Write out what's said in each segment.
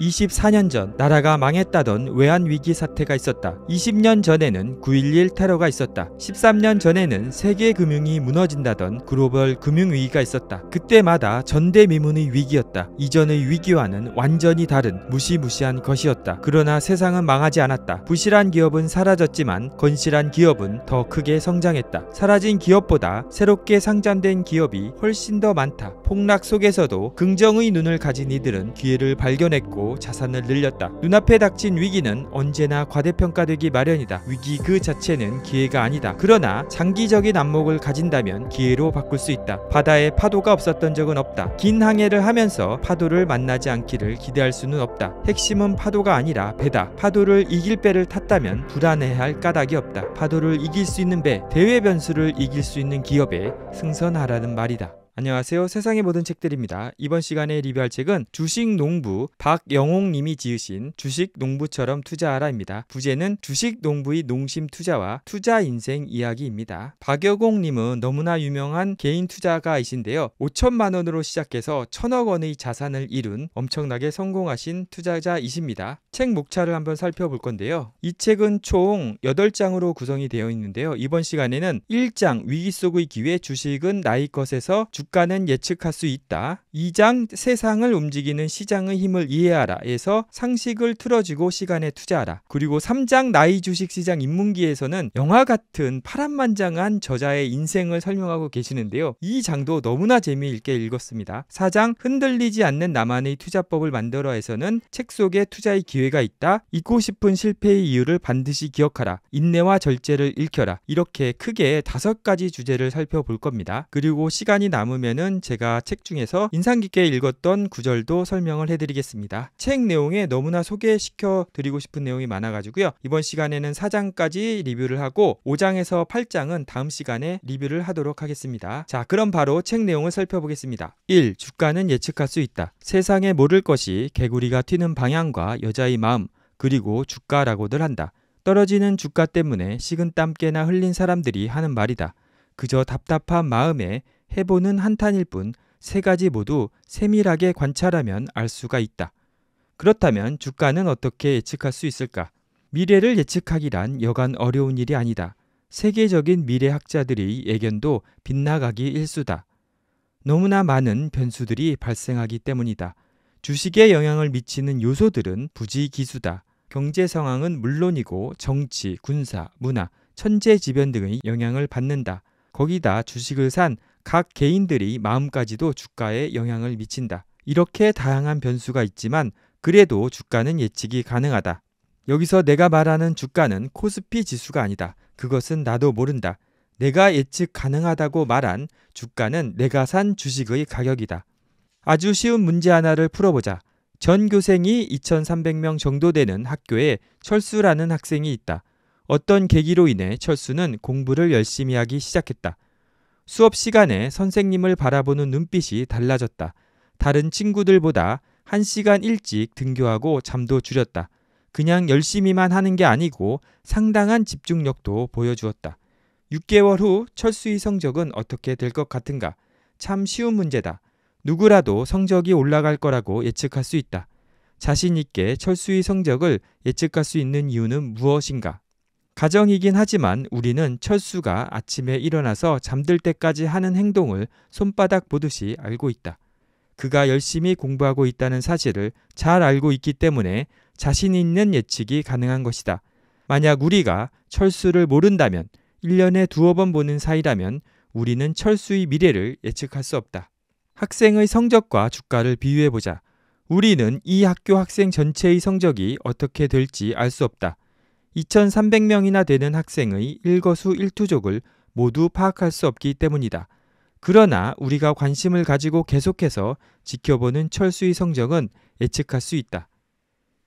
24년 전 나라가 망했다던 외환위기 사태가 있었다. 20년 전에는 9.11 테러가 있었다. 13년 전에는 세계 금융이 무너진다던 글로벌 금융위기가 있었다. 그때마다 전대미문의 위기였다. 이전의 위기와는 완전히 다른 무시무시한 것이었다. 그러나 세상은 망하지 않았다. 부실한 기업은 사라졌지만 건실한 기업은 더 크게 성장했다. 사라진 기업보다 새롭게 상장된 기업이 훨씬 더 많다. 폭락 속에서도 긍정의 눈을 가진 이들은 기회를 발견했고 자산을 늘렸다. 눈앞에 닥친 위기는 언제나 과대평가되기 마련이다. 위기 그 자체는 기회가 아니다. 그러나 장기적인 안목을 가진다면 기회로 바꿀 수 있다. 바다에 파도가 없었던 적은 없다. 긴 항해를 하면서 파도를 만나지 않기를 기대할 수는 없다. 핵심은 파도가 아니라 배다. 파도를 이길 배를 탔다면 불안해할 까닭이 없다. 파도를 이길 수 있는 배, 대외 변수를 이길 수 있는 기업에 승선하라는 말이다. 안녕하세요. 세상의 모든 책들입니다. 이번 시간에 리뷰할 책은 주식 농부 박영홍 님이 지으신 주식 농부처럼 투자하라입니다. 부제는 주식 농부의 농심 투자와 투자 인생 이야기입니다. 박여공 님은 너무나 유명한 개인 투자가이신데요. 5천만 원으로 시작해서 천억 원의 자산을 이룬 엄청나게 성공하신 투자자이십니다. 책 목차를 한번 살펴볼 건데요. 이 책은 총 8장으로 구성이 되어 있는데요. 이번 시간에는 1장 위기 속의 기회 주식은 나의 것에서 주 주가는 예측할 수 있다. 2장 세상을 움직이는 시장의 힘을 이해하라. 에서 상식을 틀어주고 시간에 투자하라. 그리고 3장 나이 주식시장 입문기에서는 영화 같은 파란만장한 저자의 인생을 설명하고 계시는데요. 이 장도 너무나 재미있게 읽었습니다. 4장 흔들리지 않는 나만의 투자법을 만들어에서는 책 속에 투자의 기회가 있다. 잊고 싶은 실패의 이유를 반드시 기억하라. 인내와 절제를 읽혀라 이렇게 크게 5 가지 주제를 살펴볼 겁니다. 그리고 시간이 남은 남으면은 제가 책 중에서 인상 깊게 읽었던 구절도 설명을 해드리겠습니다. 책 내용에 너무나 소개시켜 드리고 싶은 내용이 많아가지고요. 이번 시간에는 4장까지 리뷰를 하고 5장에서 8장은 다음 시간에 리뷰를 하도록 하겠습니다. 자, 그럼 바로 책 내용을 살펴보겠습니다. 1. 주가는 예측할 수 있다. 세상에 모를 것이 개구리가 튀는 방향과 여자의 마음, 그리고 주가라고들 한다. 떨어지는 주가 때문에 식은 땀 깨나 흘린 사람들이 하는 말이다. 그저 답답한 마음에 해보는 한탄일 뿐 세 가지 모두 세밀하게 관찰하면 알 수가 있다. 그렇다면 주가는 어떻게 예측할 수 있을까? 미래를 예측하기란 여간 어려운 일이 아니다. 세계적인 미래학자들의 예견도 빗나가기 일수다. 너무나 많은 변수들이 발생하기 때문이다. 주식에 영향을 미치는 요소들은 부지기수다. 경제 상황은 물론이고 정치, 군사, 문화, 천재지변 등의 영향을 받는다. 거기다 주식을 산각 개인들이 마음까지도 주가에 영향을 미친다. 이렇게 다양한 변수가 있지만 그래도 주가는 예측이 가능하다. 여기서 내가 말하는 주가는 코스피 지수가 아니다. 그것은 나도 모른다. 내가 예측 가능하다고 말한 주가는 내가 산 주식의 가격이다. 아주 쉬운 문제 하나를 풀어보자. 전 교생이 2,300명 정도 되는 학교에 철수라는 학생이 있다. 어떤 계기로 인해 철수는 공부를 열심히 하기 시작했다. 수업 시간에 선생님을 바라보는 눈빛이 달라졌다. 다른 친구들보다 한시간 일찍 등교하고 잠도 줄였다. 그냥 열심히만 하는 게 아니고 상당한 집중력도 보여주었다. 6개월 후 철수의 성적은 어떻게 될 것 같은가? 참 쉬운 문제다. 누구라도 성적이 올라갈 거라고 예측할 수 있다. 자신 있게 철수의 성적을 예측할 수 있는 이유는 무엇인가? 가정이긴 하지만 우리는 철수가 아침에 일어나서 잠들 때까지 하는 행동을 손바닥 보듯이 알고 있다. 그가 열심히 공부하고 있다는 사실을 잘 알고 있기 때문에 자신 있는 예측이 가능한 것이다. 만약 우리가 철수를 모른다면 1년에 두어 번 보는 사이라면 우리는 철수의 미래를 예측할 수 없다. 학생의 성적과 주가를 비유해보자. 우리는 이 학교 학생 전체의 성적이 어떻게 될지 알 수 없다. 2,300명이나 되는 학생의 일거수 일투족을 모두 파악할 수 없기 때문이다. 그러나 우리가 관심을 가지고 계속해서 지켜보는 철수의 성적은 예측할 수 있다.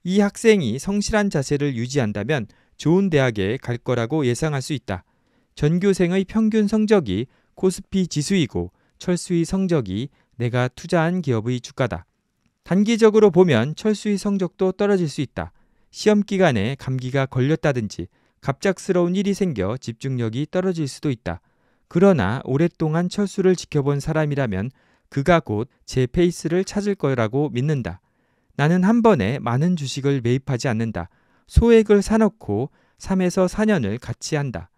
이 학생이 성실한 자세를 유지한다면 좋은 대학에 갈 거라고 예상할 수 있다. 전교생의 평균 성적이 코스피 지수이고 철수의 성적이 내가 투자한 기업의 주가다. 단기적으로 보면 철수의 성적도 떨어질 수 있다. 시험 기간에 감기가 걸렸다든지 갑작스러운 일이 생겨 집중력이 떨어질 수도 있다. 그러나 오랫동안 철수를 지켜본 사람이라면 그가 곧 제 페이스를 찾을 거라고 믿는다. 나는 한 번에 많은 주식을 매입하지 않는다. 소액을 사놓고 3에서 4년을 같이 한다.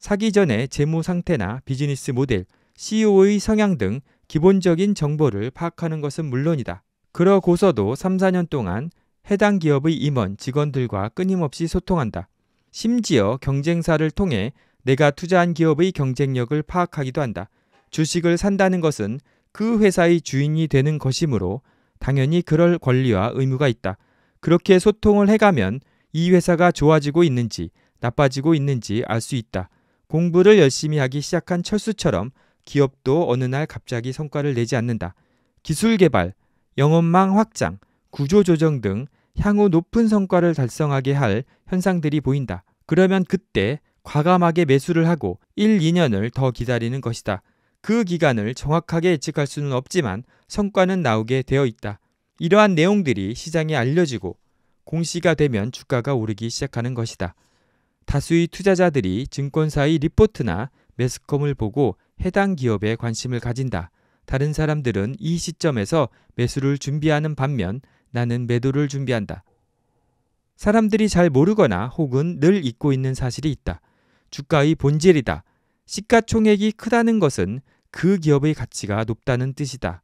사기 전에 재무 상태나 비즈니스 모델, CEO의 성향 등 기본적인 정보를 파악하는 것은 물론이다. 그러고서도 3, 4년 동안 해당 기업의 임원, 직원들과 끊임없이 소통한다. 심지어 경쟁사를 통해 내가 투자한 기업의 경쟁력을 파악하기도 한다. 주식을 산다는 것은 그 회사의 주인이 되는 것이므로 당연히 그럴 권리와 의무가 있다. 그렇게 소통을 해가면 이 회사가 좋아지고 있는지 나빠지고 있는지 알 수 있다. 공부를 열심히 하기 시작한 철수처럼 기업도 어느 날 갑자기 성과를 내지 않는다. 기술 개발, 영업망 확장, 구조 조정 등 향후 높은 성과를 달성하게 할 현상들이 보인다. 그러면 그때 과감하게 매수를 하고 1, 2년을 더 기다리는 것이다. 그 기간을 정확하게 예측할 수는 없지만 성과는 나오게 되어 있다. 이러한 내용들이 시장에 알려지고 공시가 되면 주가가 오르기 시작하는 것이다. 다수의 투자자들이 증권사의 리포트나 매스컴을 보고 해당 기업에 관심을 가진다. 다른 사람들은 이 시점에서 매수를 준비하는 반면 나는 매도를 준비한다. 사람들이 잘 모르거나 혹은 늘 잊고 있는 사실이 있다. 주가의 본질이다. 시가총액이 크다는 것은 그 기업의 가치가 높다는 뜻이다.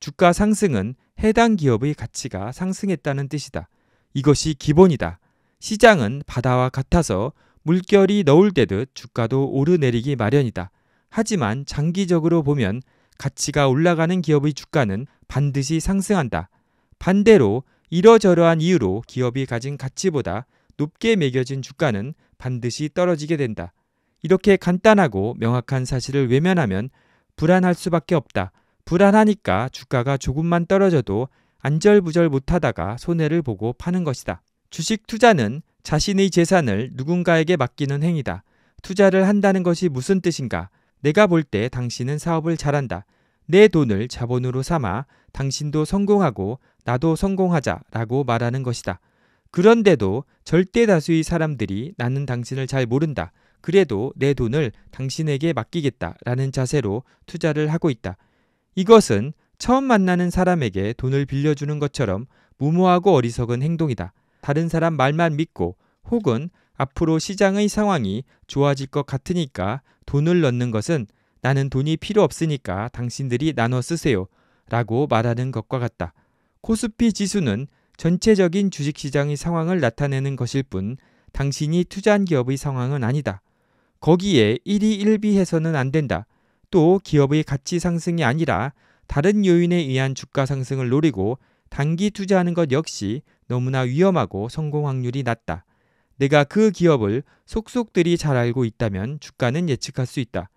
주가 상승은 해당 기업의 가치가 상승했다는 뜻이다. 이것이 기본이다. 시장은 바다와 같아서 물결이 너울대듯 주가도 오르내리기 마련이다. 하지만 장기적으로 보면 가치가 올라가는 기업의 주가는 반드시 상승한다. 반대로 이러저러한 이유로 기업이 가진 가치보다 높게 매겨진 주가는 반드시 떨어지게 된다. 이렇게 간단하고 명확한 사실을 외면하면 불안할 수밖에 없다. 불안하니까 주가가 조금만 떨어져도 안절부절 못하다가 손해를 보고 파는 것이다. 주식 투자는 자신의 재산을 누군가에게 맡기는 행위다. 투자를 한다는 것이 무슨 뜻인가? 내가 볼 때 당신은 사업을 잘한다. 내 돈을 자본으로 삼아 당신도 성공하고 나도 성공하자라고 말하는 것이다. 그런데도 절대 다수의 사람들이 나는 당신을 잘 모른다. 그래도 내 돈을 당신에게 맡기겠다라는 자세로 투자를 하고 있다. 이것은 처음 만나는 사람에게 돈을 빌려주는 것처럼 무모하고 어리석은 행동이다. 다른 사람 말만 믿고 혹은 앞으로 시장의 상황이 좋아질 것 같으니까 돈을 넣는 것은 나는 돈이 필요 없으니까 당신들이 나눠 쓰세요 라고 말하는 것과 같다. 코스피 지수는 전체적인 주식시장의 상황을 나타내는 것일 뿐 당신이 투자한 기업의 상황은 아니다. 거기에 1위 1비해서는 안 된다. 또 기업의 가치 상승이 아니라 다른 요인에 의한 주가 상승을 노리고 단기 투자하는 것 역시 너무나 위험하고 성공 확률이 낮다. 내가 그 기업을 속속들이 잘 알고 있다면 주가는 예측할 수 있다.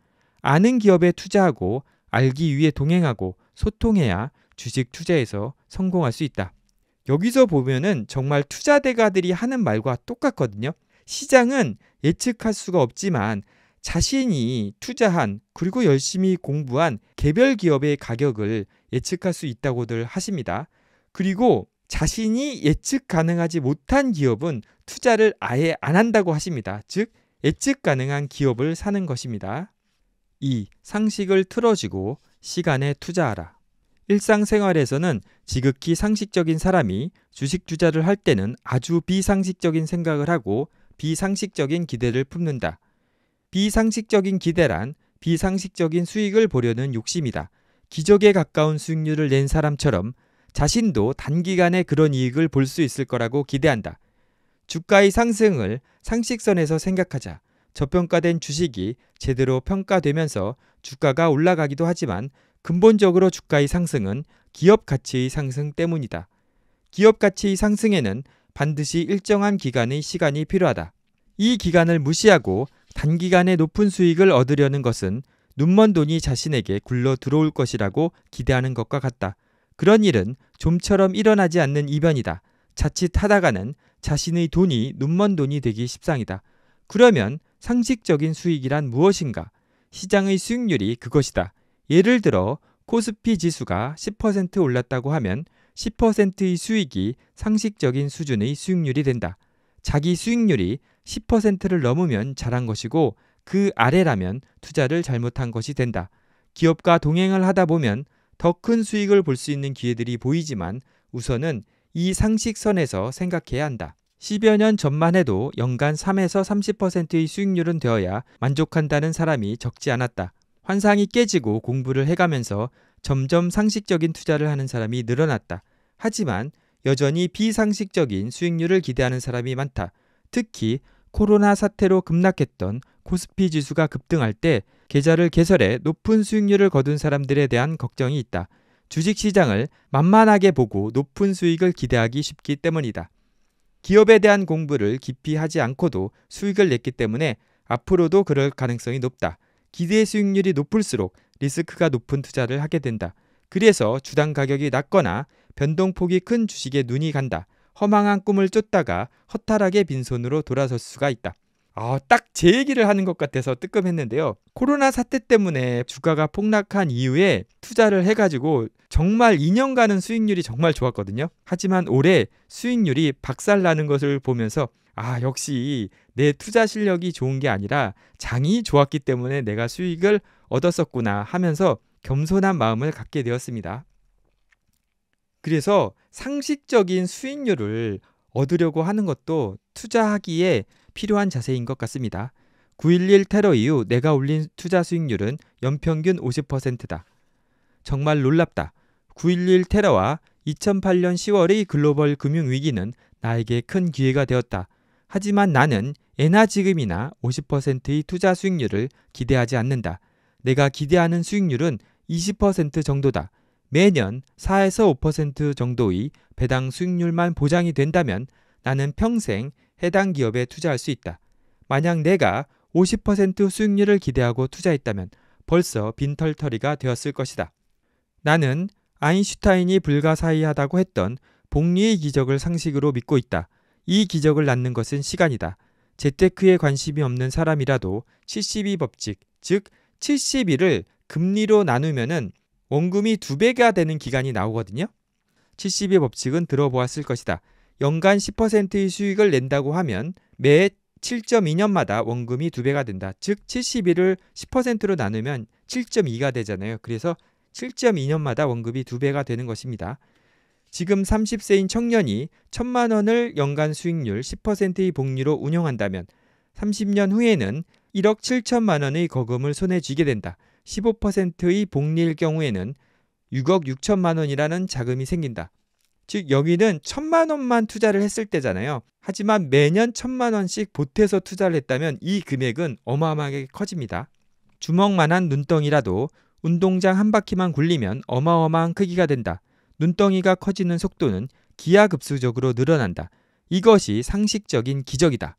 아는 기업에 투자하고 알기 위해 동행하고 소통해야 주식 투자에서 성공할 수 있다. 여기서 보면은 정말 투자 대가들이 하는 말과 똑같거든요. 시장은 예측할 수가 없지만 자신이 투자한 그리고 열심히 공부한 개별 기업의 가격을 예측할 수 있다고들 하십니다. 그리고 자신이 예측 가능하지 못한 기업은 투자를 아예 안 한다고 하십니다. 즉, 예측 가능한 기업을 사는 것입니다. 2. 상식을 틀어지고 시간에 투자하라. 일상생활에서는 지극히 상식적인 사람이 주식 투자를 할 때는 아주 비상식적인 생각을 하고 비상식적인 기대를 품는다. 비상식적인 기대란 비상식적인 수익을 보려는 욕심이다. 기적에 가까운 수익률을 낸 사람처럼 자신도 단기간에 그런 이익을 볼 수 있을 거라고 기대한다. 주가의 상승을 상식선에서 생각하자. 저평가된 주식이 제대로 평가되면서 주가가 올라가기도 하지만 근본적으로 주가의 상승은 기업 가치의 상승 때문이다. 기업 가치의 상승에는 반드시 일정한 기간의 시간이 필요하다. 이 기간을 무시하고 단기간에 높은 수익을 얻으려는 것은 눈먼 돈이 자신에게 굴러 들어올 것이라고 기대하는 것과 같다. 그런 일은 좀처럼 일어나지 않는 이변이다. 자칫 하다가는 자신의 돈이 눈먼 돈이 되기 십상이다. 그러면 상식적인 수익이란 무엇인가? 시장의 수익률이 그것이다. 예를 들어 코스피 지수가 10% 올랐다고 하면 10%의 수익이 상식적인 수준의 수익률이 된다. 자기 수익률이 10%를 넘으면 잘한 것이고 그 아래라면 투자를 잘못한 것이 된다. 기업과 동행을 하다 보면 더 큰 수익을 볼 수 있는 기회들이 보이지만 우선은 이 상식선에서 생각해야 한다. 10여 년 전만 해도 연간 3에서 30%의 수익률은 되어야 만족한다는 사람이 적지 않았다. 환상이 깨지고 공부를 해가면서 점점 상식적인 투자를 하는 사람이 늘어났다. 하지만 여전히 비상식적인 수익률을 기대하는 사람이 많다. 특히 코로나 사태로 급락했던 코스피 지수가 급등할 때 계좌를 개설해 높은 수익률을 거둔 사람들에 대한 걱정이 있다. 주식 시장을 만만하게 보고 높은 수익을 기대하기 쉽기 때문이다. 기업에 대한 공부를 깊이 하지 않고도 수익을 냈기 때문에 앞으로도 그럴 가능성이 높다. 기대 수익률이 높을수록 리스크가 높은 투자를 하게 된다. 그래서 주당 가격이 낮거나 변동폭이 큰 주식에 눈이 간다. 허망한 꿈을 쫓다가 허탈하게 빈손으로 돌아설 수가 있다. 아, 딱 제 얘기를 하는 것 같아서 뜨끔했는데요. 코로나 사태 때문에 주가가 폭락한 이후에 투자를 해가지고 정말 2년간은 수익률이 정말 좋았거든요. 하지만 올해 수익률이 박살나는 것을 보면서 아, 역시 내 투자 실력이 좋은 게 아니라 장이 좋았기 때문에 내가 수익을 얻었었구나 하면서 겸손한 마음을 갖게 되었습니다. 그래서 상식적인 수익률을 얻으려고 하는 것도 투자하기에 필요한 자세인 것 같습니다. 9.11 테러 이후 내가 올린 투자 수익률은 연평균 50%다. 정말 놀랍다. 9.11 테러와 2008년 10월의 글로벌 금융 위기는 나에게 큰 기회가 되었다. 하지만 나는 애나 지금이나 50%의 투자 수익률을 기대하지 않는다. 내가 기대하는 수익률은 20% 정도다. 매년 4에서 5% 정도의 배당 수익률만 보장이 된다면 나는 평생 해당 기업에 투자할 수 있다. 만약 내가 50% 수익률을 기대하고 투자했다면 벌써 빈털터리가 되었을 것이다. 나는 아인슈타인이 불가사의하다고 했던 복리의 기적을 상식으로 믿고 있다. 이 기적을 낳는 것은 시간이다. 재테크에 관심이 없는 사람이라도 72 법칙, 즉 72를 금리로 나누면은 원금이 두배가 되는 기간이 나오거든요. 72 법칙은 들어보았을 것이다. 연간 10%의 수익을 낸다고 하면 매 7.2년마다 원금이 두배가 된다. 즉7 1일을 10%로 나누면 7.2가 되잖아요. 그래서 7.2년마다 원금이 두배가 되는 것입니다. 지금 30세인 청년이 천만 원을 연간 수익률 10%의 복리로 운영한다면 30년 후에는 1억 7천만 원의 거금을 손에 쥐게 된다. 15%의 복리일 경우에는 6억 6천만 원이라는 자금이 생긴다. 즉 여기는 천만 원만 투자를 했을 때잖아요. 하지만 매년 천만 원씩 보태서 투자를 했다면 이 금액은 어마어마하게 커집니다. 주먹만한 눈덩이라도 운동장 한 바퀴만 굴리면 어마어마한 크기가 된다. 눈덩이가 커지는 속도는 기하급수적으로 늘어난다. 이것이 상식적인 기적이다.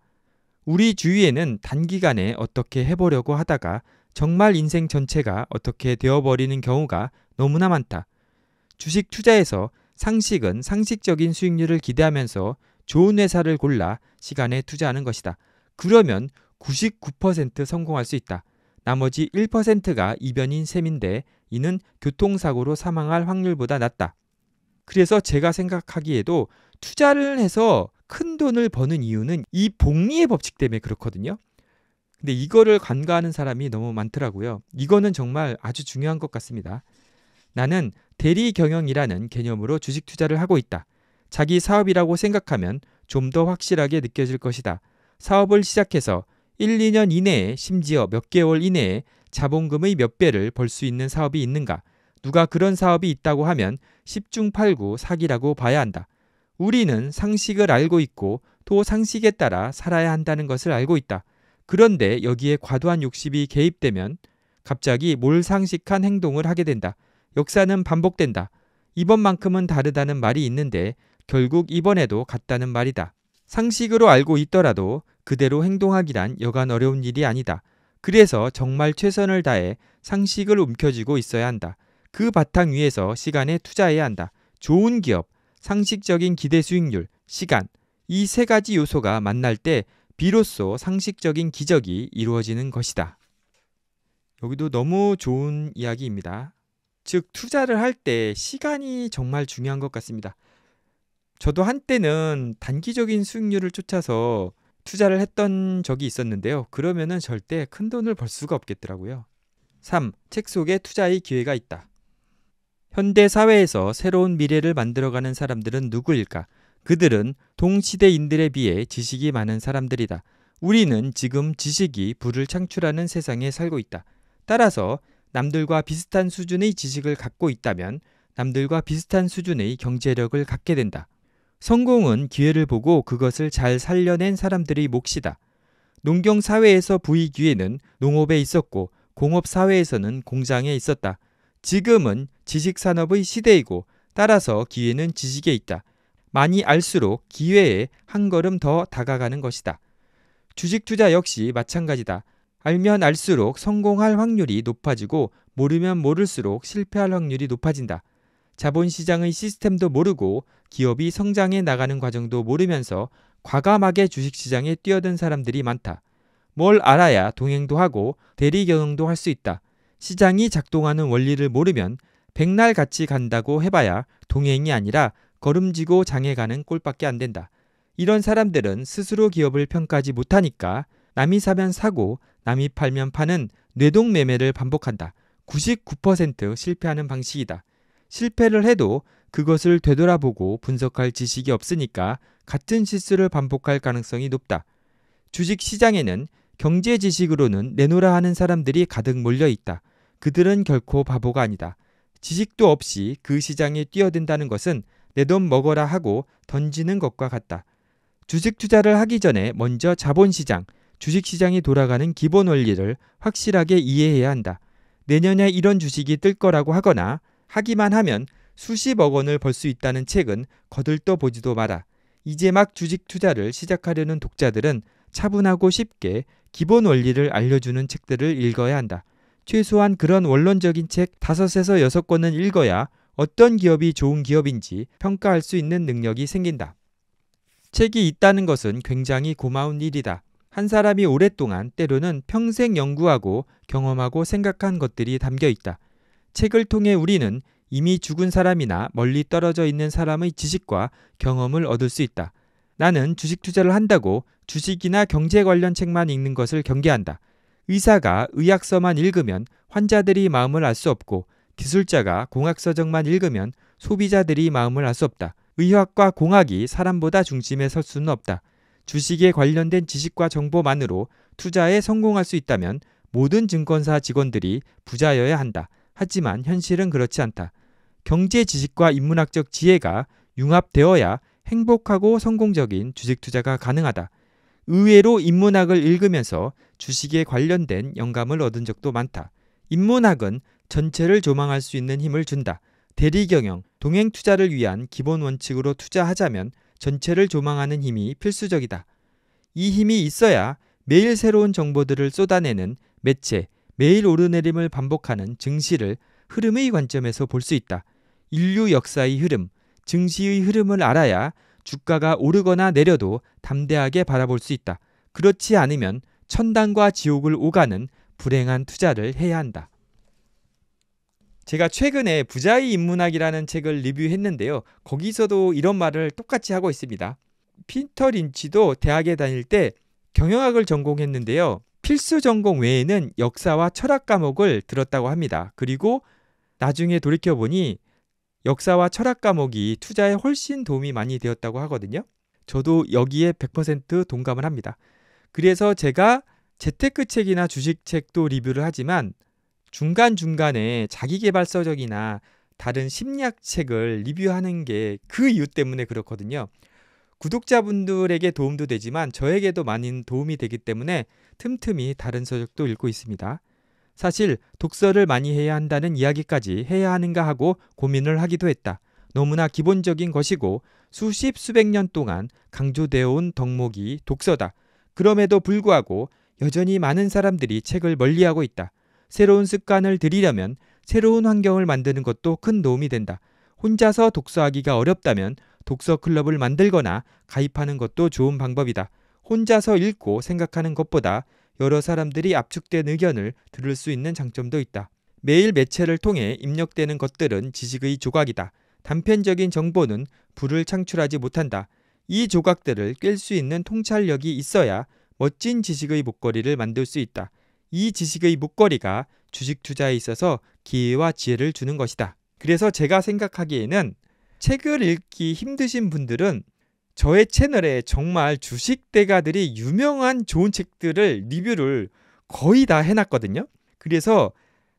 우리 주위에는 단기간에 어떻게 해보려고 하다가 정말 인생 전체가 어떻게 되어버리는 경우가 너무나 많다. 주식 투자에서 상식은 상식적인 수익률을 기대하면서 좋은 회사를 골라 시간에 투자하는 것이다. 그러면 99% 성공할 수 있다. 나머지 1%가 이변인 셈인데 이는 교통사고로 사망할 확률보다 낮다. 그래서 제가 생각하기에도 투자를 해서 큰 돈을 버는 이유는 이 복리의 법칙 때문에 그렇거든요. 근데 이거를 간과하는 사람이 너무 많더라고요. 이거는 정말 아주 중요한 것 같습니다. 나는 대리 경영이라는 개념으로 주식 투자를 하고 있다. 자기 사업이라고 생각하면 좀 더 확실하게 느껴질 것이다. 사업을 시작해서 1, 2년 이내에 심지어 몇 개월 이내에 자본금의 몇 배를 벌 수 있는 사업이 있는가? 누가 그런 사업이 있다고 하면 10중 8구 사기라고 봐야 한다. 우리는 상식을 알고 있고 또 상식에 따라 살아야 한다는 것을 알고 있다. 그런데 여기에 과도한 욕심이 개입되면 갑자기 몰상식한 행동을 하게 된다. 역사는 반복된다. 이번만큼은 다르다는 말이 있는데 결국 이번에도 같다는 말이다. 상식으로 알고 있더라도 그대로 행동하기란 여간 어려운 일이 아니다. 그래서 정말 최선을 다해 상식을 움켜쥐고 있어야 한다. 그 바탕 위에서 시간에 투자해야 한다. 좋은 기업, 상식적인 기대 수익률, 시간, 이 세 가지 요소가 만날 때 비로소 상식적인 기적이 이루어지는 것이다. 여기도 너무 좋은 이야기입니다. 즉 투자를 할 때 시간이 정말 중요한 것 같습니다. 저도 한때는 단기적인 수익률을 쫓아서 투자를 했던 적이 있었는데요. 그러면은 절대 큰 돈을 벌 수가 없겠더라고요. 3. 책 속에 투자의 기회가 있다. 현대 사회에서 새로운 미래를 만들어가는 사람들은 누구일까? 그들은 동시대인들에 비해 지식이 많은 사람들이다. 우리는 지금 지식이 부를 창출하는 세상에 살고 있다. 따라서 남들과 비슷한 수준의 지식을 갖고 있다면 남들과 비슷한 수준의 경제력을 갖게 된다. 성공은 기회를 보고 그것을 잘 살려낸 사람들의 몫이다. 농경 사회에서 부의 기회는 농업에 있었고 공업 사회에서는 공장에 있었다. 지금은 지식 산업의 시대이고 따라서 기회는 지식에 있다. 많이 알수록 기회에 한 걸음 더 다가가는 것이다. 주식 투자 역시 마찬가지다. 알면 알수록 성공할 확률이 높아지고 모르면 모를수록 실패할 확률이 높아진다. 자본시장의 시스템도 모르고 기업이 성장해 나가는 과정도 모르면서 과감하게 주식시장에 뛰어든 사람들이 많다. 뭘 알아야 동행도 하고 대리경영도 할 수 있다. 시장이 작동하는 원리를 모르면 백날 같이 간다고 해봐야 동행이 아니라 걸음지고 장해가는 꼴밖에 안 된다. 이런 사람들은 스스로 기업을 평가하지 못하니까 남이 사면 사고 남이 팔면 파는 뇌동 매매를 반복한다. 99% 실패하는 방식이다. 실패를 해도 그것을 되돌아보고 분석할 지식이 없으니까 같은 실수를 반복할 가능성이 높다. 주식 시장에는 경제 지식으로는 내놓으라 하는 사람들이 가득 몰려 있다. 그들은 결코 바보가 아니다. 지식도 없이 그 시장에 뛰어든다는 것은 내 돈 먹어라 하고 던지는 것과 같다. 주식 투자를 하기 전에 먼저 자본시장, 주식시장이 돌아가는 기본 원리를 확실하게 이해해야 한다. 내년에 이런 주식이 뜰 거라고 하거나 하기만 하면 수십억 원을 벌 수 있다는 책은 거들떠 보지도 마라. 이제 막 주식 투자를 시작하려는 독자들은 차분하고 쉽게 기본 원리를 알려주는 책들을 읽어야 한다. 최소한 그런 원론적인 책 5에서 6권은 읽어야 어떤 기업이 좋은 기업인지 평가할 수 있는 능력이 생긴다. 책이 있다는 것은 굉장히 고마운 일이다. 한 사람이 오랫동안 때로는 평생 연구하고 경험하고 생각한 것들이 담겨 있다. 책을 통해 우리는 이미 죽은 사람이나 멀리 떨어져 있는 사람의 지식과 경험을 얻을 수 있다. 나는 주식 투자를 한다고 주식이나 경제 관련 책만 읽는 것을 경계한다. 의사가 의학서만 읽으면 환자들이 마음을 알 수 없고 기술자가 공학서적만 읽으면 소비자들이 마음을 알 수 없다. 의학과 공학이 사람보다 중심에 설 수는 없다. 주식에 관련된 지식과 정보만으로 투자에 성공할 수 있다면 모든 증권사 직원들이 부자여야 한다. 하지만 현실은 그렇지 않다. 경제 지식과 인문학적 지혜가 융합되어야 행복하고 성공적인 주식 투자가 가능하다. 의외로 인문학을 읽으면서 주식에 관련된 영감을 얻은 적도 많다. 인문학은 전체를 조망할 수 있는 힘을 준다. 대리 경영, 동행 투자를 위한 기본 원칙으로 투자하자면 전체를 조망하는 힘이 필수적이다. 이 힘이 있어야 매일 새로운 정보들을 쏟아내는 매체, 매일 오르내림을 반복하는 증시를 흐름의 관점에서 볼 수 있다. 인류 역사의 흐름, 증시의 흐름을 알아야 주가가 오르거나 내려도 담대하게 바라볼 수 있다. 그렇지 않으면 천당과 지옥을 오가는 불행한 투자를 해야 한다. 제가 최근에 부자의 인문학이라는 책을 리뷰했는데요. 거기서도 이런 말을 똑같이 하고 있습니다. 피터 린치도 대학에 다닐 때 경영학을 전공했는데요. 필수 전공 외에는 역사와 철학 과목을 들었다고 합니다. 그리고 나중에 돌이켜보니 역사와 철학 과목이 투자에 훨씬 도움이 많이 되었다고 하거든요. 저도 여기에 100% 동감을 합니다. 그래서 제가 재테크 책이나 주식 책도 리뷰를 하지만 중간중간에 자기개발서적이나 다른 심리학책을 리뷰하는 게 그 이유 때문에 그렇거든요. 구독자분들에게 도움도 되지만 저에게도 많은 도움이 되기 때문에 틈틈이 다른 서적도 읽고 있습니다. 사실 독서를 많이 해야 한다는 이야기까지 해야 하는가 하고 고민을 하기도 했다. 너무나 기본적인 것이고 수십 수백 년 동안 강조되어 온 덕목이 독서다. 그럼에도 불구하고 여전히 많은 사람들이 책을 멀리하고 있다. 새로운 습관을 들이려면 새로운 환경을 만드는 것도 큰 도움이 된다. 혼자서 독서하기가 어렵다면 독서 클럽을 만들거나 가입하는 것도 좋은 방법이다. 혼자서 읽고 생각하는 것보다 여러 사람들이 압축된 의견을 들을 수 있는 장점도 있다. 매일 매체를 통해 입력되는 것들은 지식의 조각이다. 단편적인 정보는 불을 창출하지 못한다. 이 조각들을 깰 수 있는 통찰력이 있어야 멋진 지식의 목걸이를 만들 수 있다. 이 지식의 목걸이가 주식 투자에 있어서 기회와 지혜를 주는 것이다. 그래서 제가 생각하기에는 책을 읽기 힘드신 분들은 저의 채널에 정말 주식 대가들이 유명한 좋은 책들을 리뷰를 거의 다 해놨거든요. 그래서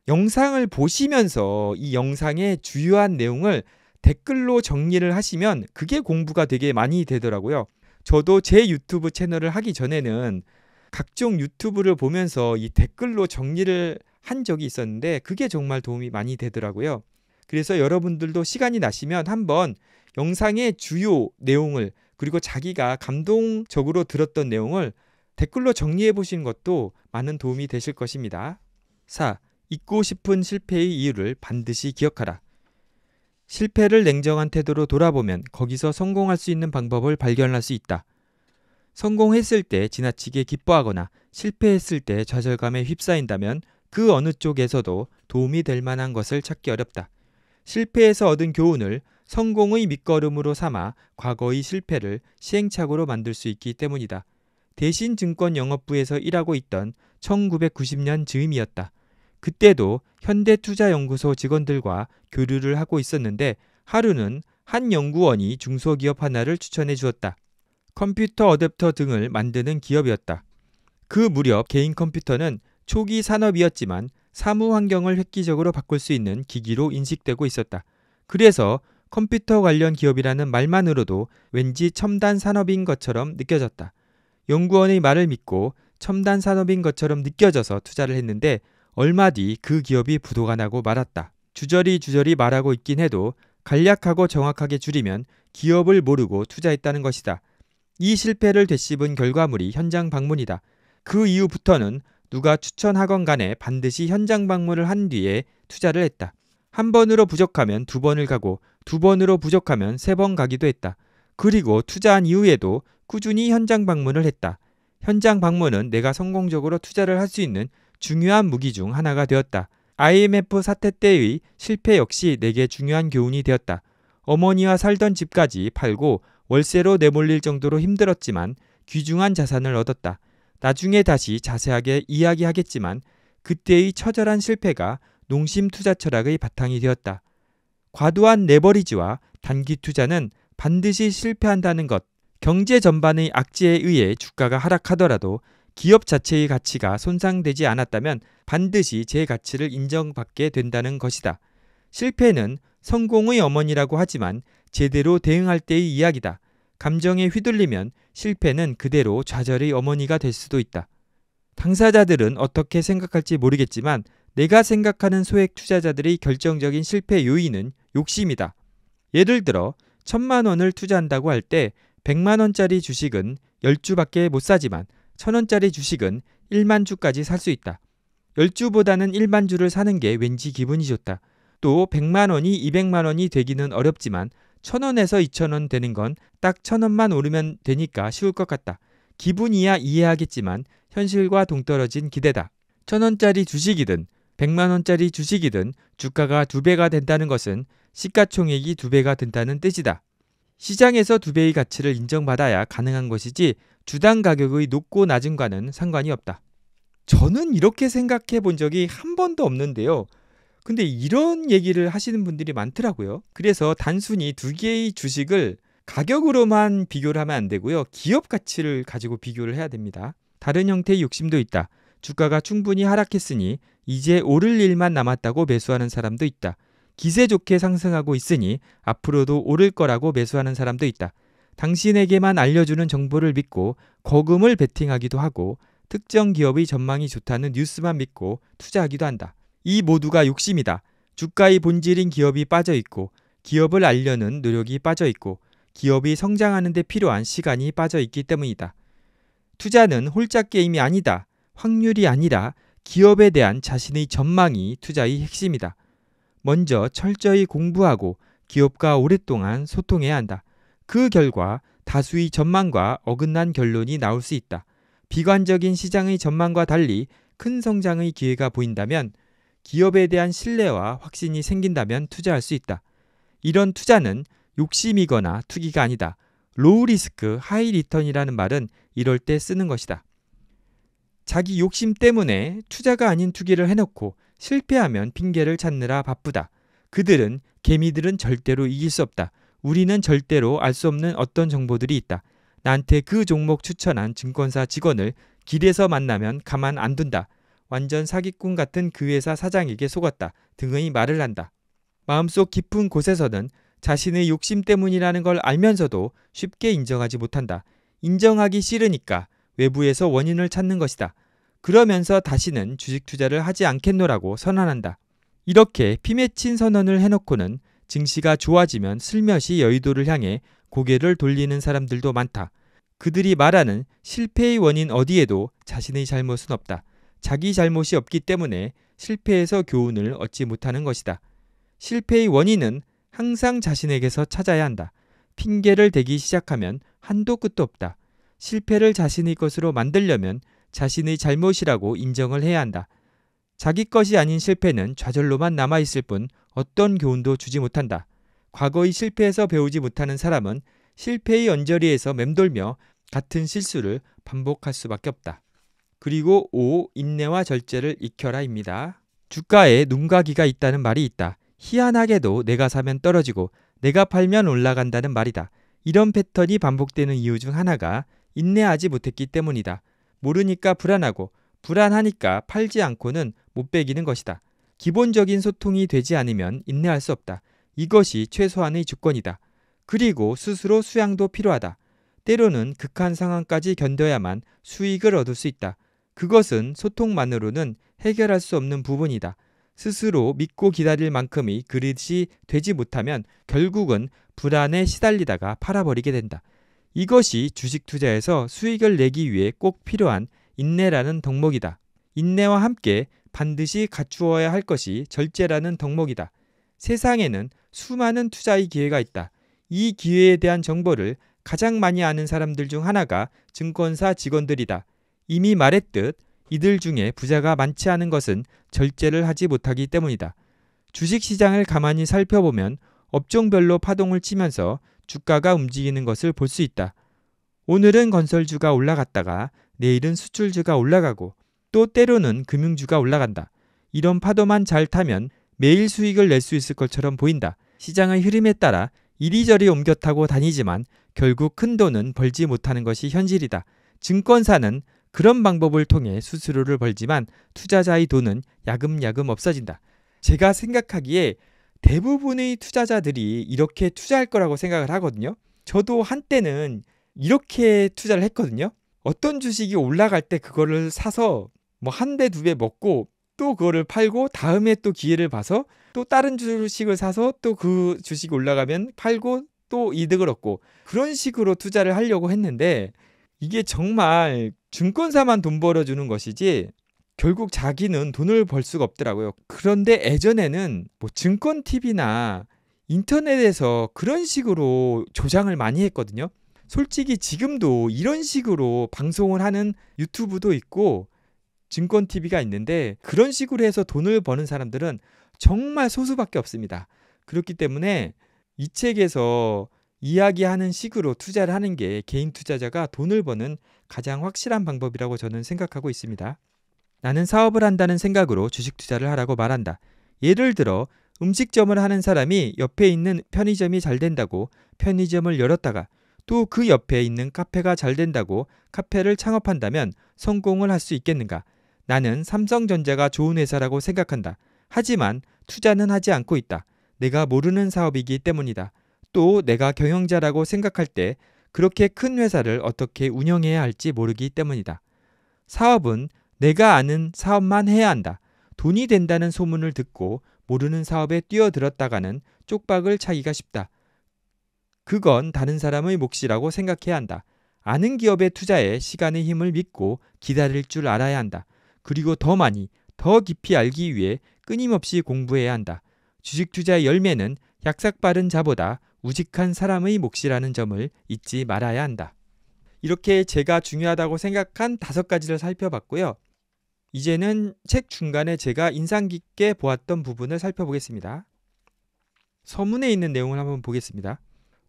영상을 보시면서 이 영상의 주요한 내용을 댓글로 정리를 하시면 그게 공부가 되게 많이 되더라고요. 저도 제 유튜브 채널을 하기 전에는 각종 유튜브를 보면서 이 댓글로 정리를 한 적이 있었는데 그게 정말 도움이 많이 되더라고요. 그래서 여러분들도 시간이 나시면 한번 영상의 주요 내용을 그리고 자기가 감동적으로 들었던 내용을 댓글로 정리해 보신 것도 많은 도움이 되실 것입니다. 4. 잊고 싶은 실패의 이유를 반드시 기억하라. 실패를 냉정한 태도로 돌아보면 거기서 성공할 수 있는 방법을 발견할 수 있다. 성공했을 때 지나치게 기뻐하거나 실패했을 때 좌절감에 휩싸인다면 그 어느 쪽에서도 도움이 될 만한 것을 찾기 어렵다. 실패에서 얻은 교훈을 성공의 밑거름으로 삼아 과거의 실패를 시행착오로 만들 수 있기 때문이다. 대신 증권 영업부에서 일하고 있던 1990년 즈음이었다. 그때도 현대투자연구소 직원들과 교류를 하고 있었는데 하루는 한 연구원이 중소기업 하나를 추천해 주었다. 컴퓨터 어댑터 등을 만드는 기업이었다. 그 무렵 개인 컴퓨터는 초기 산업이었지만 사무 환경을 획기적으로 바꿀 수 있는 기기로 인식되고 있었다. 그래서 컴퓨터 관련 기업이라는 말만으로도 왠지 첨단 산업인 것처럼 느껴졌다. 연구원의 말을 믿고 첨단 산업인 것처럼 느껴져서 투자를 했는데 얼마 뒤 그 기업이 부도가 나고 말았다. 주저리 주저리 말하고 있긴 해도 간략하고 정확하게 줄이면 기업을 모르고 투자했다는 것이다. 이 실패를 되씹은 결과물이 현장 방문이다. 그 이후부터는 누가 추천하건 간에 반드시 현장 방문을 한 뒤에 투자를 했다. 한 번으로 부족하면 두 번을 가고 두 번으로 부족하면 세 번 가기도 했다. 그리고 투자한 이후에도 꾸준히 현장 방문을 했다. 현장 방문은 내가 성공적으로 투자를 할 수 있는 중요한 무기 중 하나가 되었다. IMF 사태 때의 실패 역시 내게 중요한 교훈이 되었다. 어머니와 살던 집까지 팔고 월세로 내몰릴 정도로 힘들었지만 귀중한 자산을 얻었다. 나중에 다시 자세하게 이야기하겠지만 그때의 처절한 실패가 농심 투자 철학의 바탕이 되었다. 과도한 레버리지와 단기 투자는 반드시 실패한다는 것. 경제 전반의 악재에 의해 주가가 하락하더라도 기업 자체의 가치가 손상되지 않았다면 반드시 제 가치를 인정받게 된다는 것이다. 실패는 성공의 어머니라고 하지만 제대로 대응할 때의 이야기다. 감정에 휘둘리면 실패는 그대로 좌절의 어머니가 될 수도 있다. 당사자들은 어떻게 생각할지 모르겠지만 내가 생각하는 소액 투자자들의 결정적인 실패 요인은 욕심이다. 예를 들어 천만 원을 투자한다고 할 때 백만 원짜리 주식은 열주밖에못 사지만 천원짜리 주식은 일만 주까지 살 수 있다. 열주보다는일만 주를 사는 게 왠지 기분이 좋다. 또 백만 원이 이백만 원이 되기는 어렵지만 1 0 0 0원에서2 0 0 0원 되는 건 딱1 0 0 0원만 오르면 되니까 쉬울 것 같다. 기분이야 이해하겠지만 현실과 동떨어진 기대다. 1 0 0 0원짜리 주식이든 1 0 0만원짜리 주식이든 주가가 두배가 된다는 것은 시가총액이 두배가 된다는 뜻이다. 시장에서 두배의 가치를 인정받아야 가능한 것이지 주당 가격의 높고 낮은과는 상관이 없다. 저는 이렇게 생각해 본 적이 한 번도 없는데요. 근데 이런 얘기를 하시는 분들이 많더라고요. 그래서 단순히 두 개의 주식을 가격으로만 비교를 하면 안 되고요. 기업 가치를 가지고 비교를 해야 됩니다. 다른 형태의 욕심도 있다. 주가가 충분히 하락했으니 이제 오를 일만 남았다고 매수하는 사람도 있다. 기세 좋게 상승하고 있으니 앞으로도 오를 거라고 매수하는 사람도 있다. 당신에게만 알려주는 정보를 믿고 거금을 베팅하기도 하고 특정 기업의 전망이 좋다는 뉴스만 믿고 투자하기도 한다. 이 모두가 욕심이다. 주가의 본질인 기업이 빠져 있고 기업을 알려는 노력이 빠져 있고 기업이 성장하는 데 필요한 시간이 빠져 있기 때문이다. 투자는 홀짝 게임이 아니다. 확률이 아니라 기업에 대한 자신의 전망이 투자의 핵심이다. 먼저 철저히 공부하고 기업과 오랫동안 소통해야 한다. 그 결과 다수의 전망과 어긋난 결론이 나올 수 있다. 비관적인 시장의 전망과 달리 큰 성장의 기회가 보인다면 기업에 대한 신뢰와 확신이 생긴다면 투자할 수 있다. 이런 투자는 욕심이거나 투기가 아니다. 로우 리스크 하이 리턴이라는 말은 이럴 때 쓰는 것이다. 자기 욕심 때문에 투자가 아닌 투기를 해놓고 실패하면 핑계를 찾느라 바쁘다. 그들은 개미들은 절대로 이길 수 없다. 우리는 절대로 알 수 없는 어떤 정보들이 있다. 나한테 그 종목 추천한 증권사 직원을 길에서 만나면 가만 안 둔다. 완전 사기꾼 같은 그 회사 사장에게 속았다 등의 말을 한다. 마음속 깊은 곳에서는 자신의 욕심 때문이라는 걸 알면서도 쉽게 인정하지 못한다. 인정하기 싫으니까 외부에서 원인을 찾는 것이다. 그러면서 다시는 주식 투자를 하지 않겠노라고 선언한다. 이렇게 피맺힌 선언을 해놓고는 증시가 좋아지면 슬며시 여의도를 향해 고개를 돌리는 사람들도 많다. 그들이 말하는 실패의 원인 어디에도 자신의 잘못은 없다. 자기 잘못이 없기 때문에 실패에서 교훈을 얻지 못하는 것이다. 실패의 원인은 항상 자신에게서 찾아야 한다. 핑계를 대기 시작하면 한도 끝도 없다. 실패를 자신의 것으로 만들려면 자신의 잘못이라고 인정을 해야 한다. 자기 것이 아닌 실패는 좌절로만 남아있을 뿐 어떤 교훈도 주지 못한다. 과거의 실패에서 배우지 못하는 사람은 실패의 언저리에서 맴돌며 같은 실수를 반복할 수밖에 없다. 그리고 5. 인내와 절제를 익혀라입니다. 주가에 눈과 귀가 있다는 말이 있다. 희한하게도 내가 사면 떨어지고 내가 팔면 올라간다는 말이다. 이런 패턴이 반복되는 이유 중 하나가 인내하지 못했기 때문이다. 모르니까 불안하고 불안하니까 팔지 않고는 못 배기는 것이다. 기본적인 소통이 되지 않으면 인내할 수 없다. 이것이 최소한의 주권이다. 그리고 스스로 수양도 필요하다. 때로는 극한 상황까지 견뎌야만 수익을 얻을 수 있다. 그것은 소통만으로는 해결할 수 없는 부분이다. 스스로 믿고 기다릴 만큼이 그릇이 되지 못하면 결국은 불안에 시달리다가 팔아버리게 된다. 이것이 주식 투자에서 수익을 내기 위해 꼭 필요한 인내라는 덕목이다. 인내와 함께 반드시 갖추어야 할 것이 절제라는 덕목이다. 세상에는 수많은 투자의 기회가 있다. 이 기회에 대한 정보를 가장 많이 아는 사람들 중 하나가 증권사 직원들이다. 이미 말했듯 이들 중에 부자가 많지 않은 것은 절제를 하지 못하기 때문이다. 주식 시장을 가만히 살펴보면 업종별로 파동을 치면서 주가가 움직이는 것을 볼 수 있다. 오늘은 건설주가 올라갔다가 내일은 수출주가 올라가고 또 때로는 금융주가 올라간다. 이런 파도만 잘 타면 매일 수익을 낼 수 있을 것처럼 보인다. 시장의 흐름에 따라 이리저리 옮겨 타고 다니지만 결국 큰 돈은 벌지 못하는 것이 현실이다. 증권사는 그런 방법을 통해 수수료를 벌지만 투자자의 돈은 야금야금 없어진다. 제가 생각하기에 대부분의 투자자들이 이렇게 투자할 거라고 생각을 하거든요. 저도 한때는 이렇게 투자를 했거든요. 어떤 주식이 올라갈 때 그거를 사서 뭐 한 대, 두 배 먹고 또 그거를 팔고 다음에 또 기회를 봐서 또 다른 주식을 사서 또 그 주식이 올라가면 팔고 또 이득을 얻고 그런 식으로 투자를 하려고 했는데 이게 정말 증권사만 돈 벌어주는 것이지 결국 자기는 돈을 벌 수가 없더라고요. 그런데 예전에는 뭐 증권 TV나 인터넷에서 그런 식으로 조장을 많이 했거든요. 솔직히 지금도 이런 식으로 방송을 하는 유튜브도 있고 증권 TV가 있는데 그런 식으로 해서 돈을 버는 사람들은 정말 소수밖에 없습니다. 그렇기 때문에 이 책에서 이야기하는 식으로 투자를 하는 게 개인 투자자가 돈을 버는 가장 확실한 방법이라고 저는 생각하고 있습니다. 나는 사업을 한다는 생각으로 주식 투자를 하라고 말한다. 예를 들어 음식점을 하는 사람이 옆에 있는 편의점이 잘 된다고 편의점을 열었다가 또 그 옆에 있는 카페가 잘 된다고 카페를 창업한다면 성공을 할 수 있겠는가? 나는 삼성전자가 좋은 회사라고 생각한다. 하지만 투자는 하지 않고 있다. 내가 모르는 사업이기 때문이다. 또 내가 경영자라고 생각할 때 그렇게 큰 회사를 어떻게 운영해야 할지 모르기 때문이다. 사업은 내가 아는 사업만 해야 한다. 돈이 된다는 소문을 듣고 모르는 사업에 뛰어들었다가는 쪽박을 차기가 쉽다. 그건 다른 사람의 몫이라고 생각해야 한다. 아는 기업에 투자해 시간의 힘을 믿고 기다릴 줄 알아야 한다. 그리고 더 많이, 더 깊이 알기 위해 끊임없이 공부해야 한다. 주식 투자의 열매는 약삭 빠른 자보다 우직한 사람의 몫이라는 점을 잊지 말아야 한다. 이렇게 제가 중요하다고 생각한 다섯 가지를 살펴봤고요. 이제는 책 중간에 제가 인상 깊게 보았던 부분을 살펴보겠습니다. 서문에 있는 내용을 한번 보겠습니다.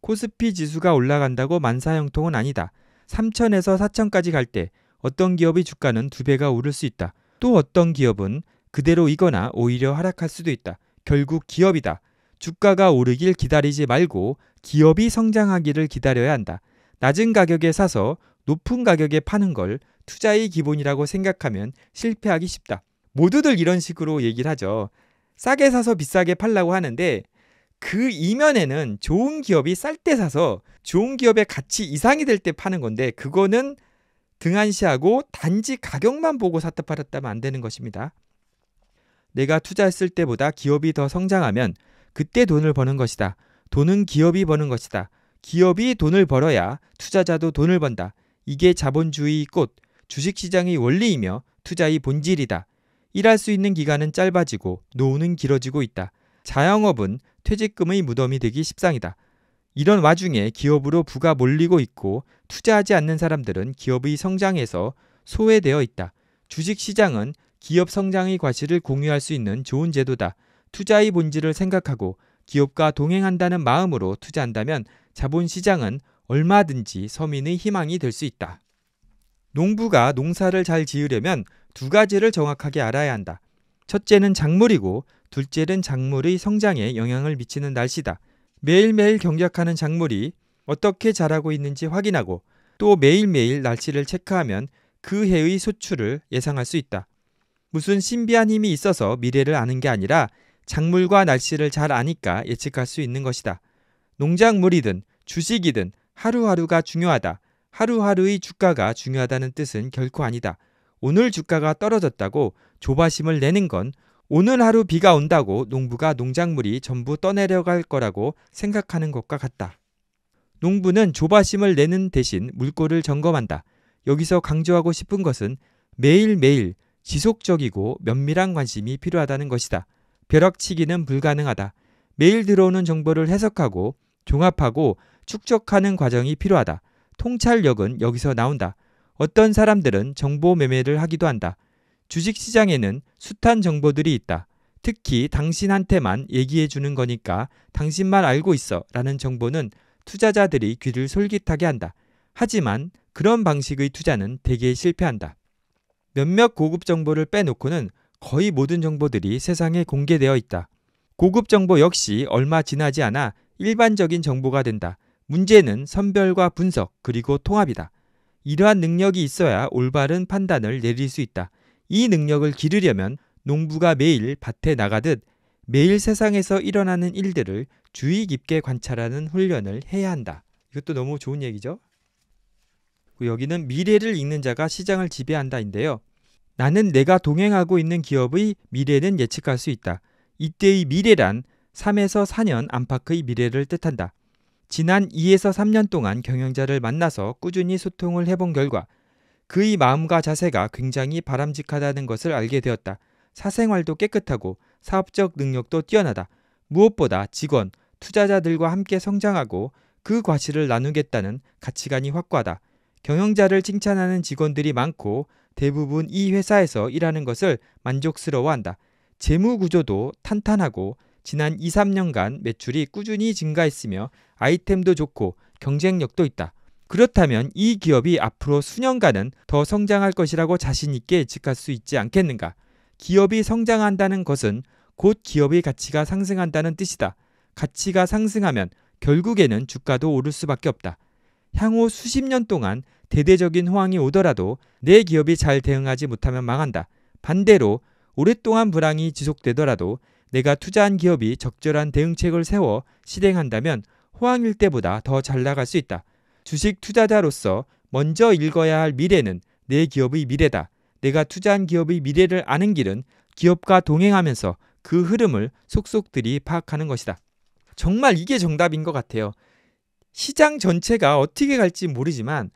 코스피 지수가 올라간다고 만사형통은 아니다. 3천에서 4천까지 갈 때 어떤 기업의 주가는 두 배가 오를 수 있다. 또 어떤 기업은 그대로이거나 오히려 하락할 수도 있다. 결국 기업이다. 주가가 오르길 기다리지 말고 기업이 성장하기를 기다려야 한다. 낮은 가격에 사서 높은 가격에 파는 걸 투자의 기본이라고 생각하면 실패하기 쉽다. 모두들 이런 식으로 얘기를 하죠. 싸게 사서 비싸게 팔라고 하는데 그 이면에는 좋은 기업이 쌀 때 사서 좋은 기업의 가치 이상이 될 때 파는 건데 그거는 등한시하고 단지 가격만 보고 샀다 팔았다면 안 되는 것입니다. 내가 투자했을 때보다 기업이 더 성장하면 그때 돈을 버는 것이다. 돈은 기업이 버는 것이다. 기업이 돈을 벌어야 투자자도 돈을 번다. 이게 자본주의 꽃, 주식시장의 원리이며 투자의 본질이다. 일할 수 있는 기간은 짧아지고 노후는 길어지고 있다. 자영업은 퇴직금의 무덤이 되기 십상이다. 이런 와중에 기업으로 부가 몰리고 있고 투자하지 않는 사람들은 기업의 성장에서 소외되어 있다. 주식 시장은 기업 성장의 과실을 공유할 수 있는 좋은 제도다. 투자의 본질을 생각하고 기업과 동행한다는 마음으로 투자한다면 자본 시장은 얼마든지 서민의 희망이 될 수 있다. 농부가 농사를 잘 지으려면 두 가지를 정확하게 알아야 한다. 첫째는 작물이고 둘째는 작물의 성장에 영향을 미치는 날씨다. 매일매일 경작하는 작물이 어떻게 자라고 있는지 확인하고 또 매일매일 날씨를 체크하면 그 해의 소출을 예상할 수 있다. 무슨 신비한 힘이 있어서 미래를 아는 게 아니라 작물과 날씨를 잘 아니까 예측할 수 있는 것이다. 농작물이든 주식이든 하루하루가 중요하다. 하루하루의 주가가 중요하다는 뜻은 결코 아니다. 오늘 주가가 떨어졌다고 조바심을 내는 건 오늘 하루 비가 온다고 농부가 농작물이 전부 떠내려갈 거라고 생각하는 것과 같다. 농부는 조바심을 내는 대신 물꼬를 점검한다. 여기서 강조하고 싶은 것은 매일매일 지속적이고 면밀한 관심이 필요하다는 것이다. 벼락치기는 불가능하다. 매일 들어오는 정보를 해석하고 종합하고 축적하는 과정이 필요하다. 통찰력은 여기서 나온다. 어떤 사람들은 정보 매매를 하기도 한다. 주식 시장에는 숱한 정보들이 있다. 특히 당신한테만 얘기해 주는 거니까 당신만 알고 있어 라는 정보는 투자자들이 귀를 솔깃하게 한다. 하지만 그런 방식의 투자는 대개 실패한다. 몇몇 고급 정보를 빼놓고는 거의 모든 정보들이 세상에 공개되어 있다. 고급 정보 역시 얼마 지나지 않아 일반적인 정보가 된다. 문제는 선별과 분석 그리고 통합이다. 이러한 능력이 있어야 올바른 판단을 내릴 수 있다. 이 능력을 기르려면 농부가 매일 밭에 나가듯 매일 세상에서 일어나는 일들을 주의 깊게 관찰하는 훈련을 해야 한다. 이것도 너무 좋은 얘기죠. 여기는 미래를 읽는 자가 시장을 지배한다인데요. 나는 내가 동행하고 있는 기업의 미래는 예측할 수 있다. 이때의 미래란 3에서 4년 안팎의 미래를 뜻한다. 지난 2에서 3년 동안 경영자를 만나서 꾸준히 소통을 해본 결과 그의 마음과 자세가 굉장히 바람직하다는 것을 알게 되었다. 사생활도 깨끗하고 사업적 능력도 뛰어나다. 무엇보다 직원, 투자자들과 함께 성장하고 그 과실을 나누겠다는 가치관이 확고하다. 경영자를 칭찬하는 직원들이 많고 대부분 이 회사에서 일하는 것을 만족스러워한다. 재무 구조도 탄탄하고 지난 2, 3년간 매출이 꾸준히 증가했으며 아이템도 좋고 경쟁력도 있다. 그렇다면 이 기업이 앞으로 수년간은 더 성장할 것이라고 자신있게 예측할 수 있지 않겠는가? 기업이 성장한다는 것은 곧 기업의 가치가 상승한다는 뜻이다. 가치가 상승하면 결국에는 주가도 오를 수밖에 없다. 향후 수십 년 동안 대대적인 호황이 오더라도 내 기업이 잘 대응하지 못하면 망한다. 반대로 오랫동안 불황이 지속되더라도 내가 투자한 기업이 적절한 대응책을 세워 실행한다면 호황일 때보다 더 잘 나갈 수 있다. 주식 투자자로서 먼저 읽어야 할 미래는 내 기업의 미래다. 내가 투자한 기업의 미래를 아는 길은 기업과 동행하면서 그 흐름을 속속들이 파악하는 것이다. 정말 이게 정답인 것 같아요. 시장 전체가 어떻게 갈지 모르지만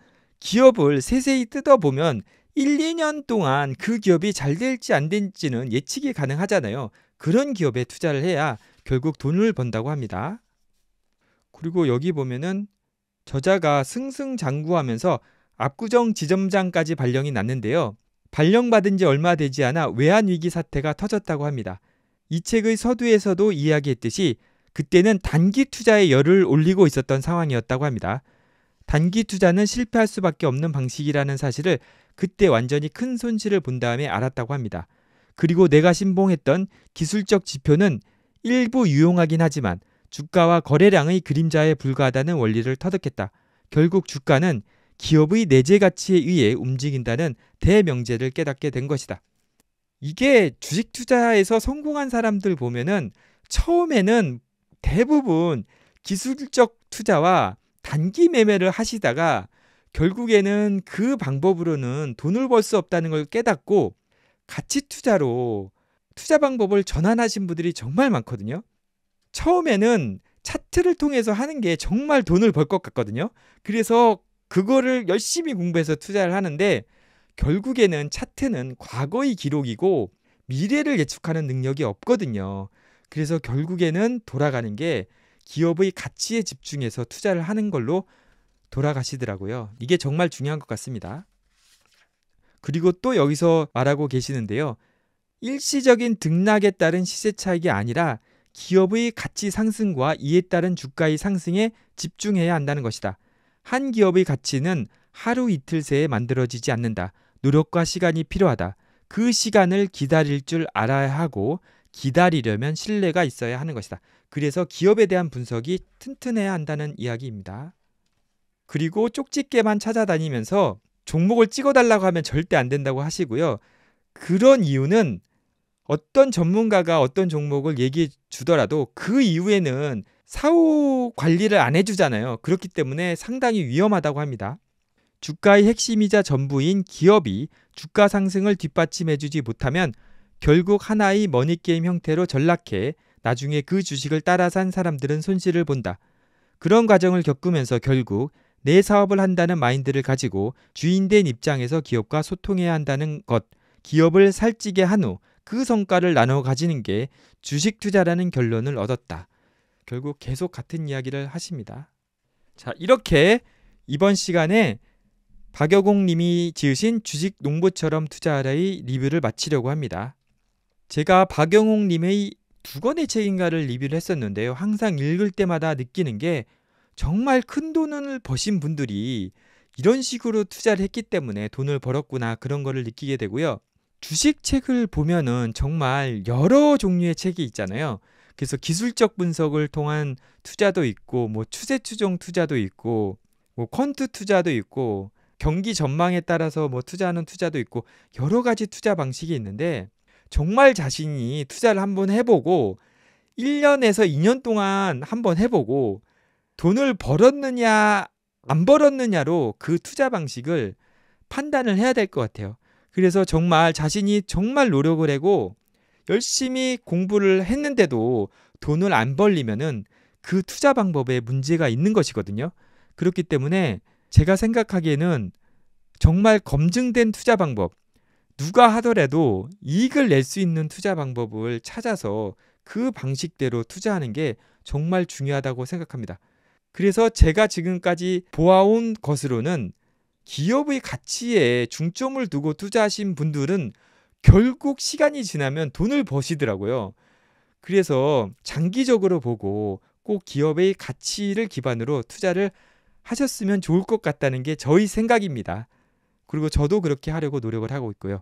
기업을 세세히 뜯어보면 1, 2년 동안 그 기업이 잘 될지 안 될지는 예측이 가능하잖아요. 그런 기업에 투자를 해야 결국 돈을 번다고 합니다. 그리고 여기 보면은 저자가 승승장구하면서 압구정 지점장까지 발령이 났는데요. 발령받은 지 얼마 되지 않아 외환위기 사태가 터졌다고 합니다. 이 책의 서두에서도 이야기했듯이 그때는 단기 투자에 열을 올리고 있었던 상황이었다고 합니다. 단기 투자는 실패할 수밖에 없는 방식이라는 사실을 그때 완전히 큰 손실을 본 다음에 알았다고 합니다. 그리고 내가 신봉했던 기술적 지표는 일부 유용하긴 하지만 주가와 거래량의 그림자에 불과하다는 원리를 터득했다. 결국 주가는 기업의 내재 가치에 의해 움직인다는 대명제를 깨닫게 된 것이다. 이게 주식 투자에서 성공한 사람들 보면은 처음에는 대부분 기술적 투자와 단기 매매를 하시다가 결국에는 그 방법으로는 돈을 벌 수 없다는 걸 깨닫고 가치 투자로 투자 방법을 전환하신 분들이 정말 많거든요. 처음에는 차트를 통해서 하는 게 정말 돈을 벌 것 같거든요. 그래서 그거를 열심히 공부해서 투자를 하는데 결국에는 차트는 과거의 기록이고 미래를 예측하는 능력이 없거든요. 그래서 결국에는 돌아가는 게 기업의 가치에 집중해서 투자를 하는 걸로 돌아가시더라고요. 이게 정말 중요한 것 같습니다. 그리고 또 여기서 말하고 계시는데요. 일시적인 등락에 따른 시세 차익이 아니라 기업의 가치 상승과 이에 따른 주가의 상승에 집중해야 한다는 것이다. 한 기업의 가치는 하루 이틀 새에 만들어지지 않는다. 노력과 시간이 필요하다. 그 시간을 기다릴 줄 알아야 하고 기다리려면 신뢰가 있어야 하는 것이다. 그래서 기업에 대한 분석이 튼튼해야 한다는 이야기입니다. 그리고 쪽집게만 찾아다니면서 종목을 찍어달라고 하면 절대 안 된다고 하시고요. 그런 이유는 어떤 전문가가 어떤 종목을 얘기해 주더라도 그 이후에는 사후 관리를 안 해주잖아요. 그렇기 때문에 상당히 위험하다고 합니다. 주가의 핵심이자 전부인 기업이 주가 상승을 뒷받침해주지 못하면 결국 하나의 머니게임 형태로 전락해 나중에 그 주식을 따라 산 사람들은 손실을 본다. 그런 과정을 겪으면서 결국 내 사업을 한다는 마인드를 가지고 주인된 입장에서 기업과 소통해야 한다는 것, 기업을 살찌게 한 후 그 성과를 나눠 가지는 게 주식 투자라는 결론을 얻었다. 결국 계속 같은 이야기를 하십니다. 자, 이렇게 이번 시간에 박여공 님이 지으신 주식 농부처럼 투자하라의 리뷰를 마치려고 합니다. 제가 박영웅 님의 두 권의 책인가를 리뷰를 했었는데요. 항상 읽을 때마다 느끼는 게 정말 큰 돈을 버신 분들이 이런 식으로 투자를 했기 때문에 돈을 벌었구나 그런 거를 느끼게 되고요. 주식 책을 보면은 정말 여러 종류의 책이 있잖아요. 그래서 기술적 분석을 통한 투자도 있고 뭐 추세 추종 투자도 있고 뭐 퀀트 투자도 있고 경기 전망에 따라서 뭐 투자하는 투자도 있고 여러 가지 투자 방식이 있는데 정말 자신이 투자를 한번 해보고 1년에서 2년 동안 한번 해보고 돈을 벌었느냐 안 벌었느냐로 그 투자 방식을 판단을 해야 될 것 같아요. 그래서 정말 자신이 정말 노력을 하고 열심히 공부를 했는데도 돈을 안 벌리면은 그 투자 방법에 문제가 있는 것이거든요. 그렇기 때문에 제가 생각하기에는 정말 검증된 투자 방법, 누가 하더라도 이익을 낼 수 있는 투자 방법을 찾아서 그 방식대로 투자하는 게 정말 중요하다고 생각합니다. 그래서 제가 지금까지 보아온 것으로는 기업의 가치에 중점을 두고 투자하신 분들은 결국 시간이 지나면 돈을 버시더라고요. 그래서 장기적으로 보고 꼭 기업의 가치를 기반으로 투자를 하셨으면 좋을 것 같다는 게 저희 생각입니다. 그리고 저도 그렇게 하려고 노력을 하고 있고요.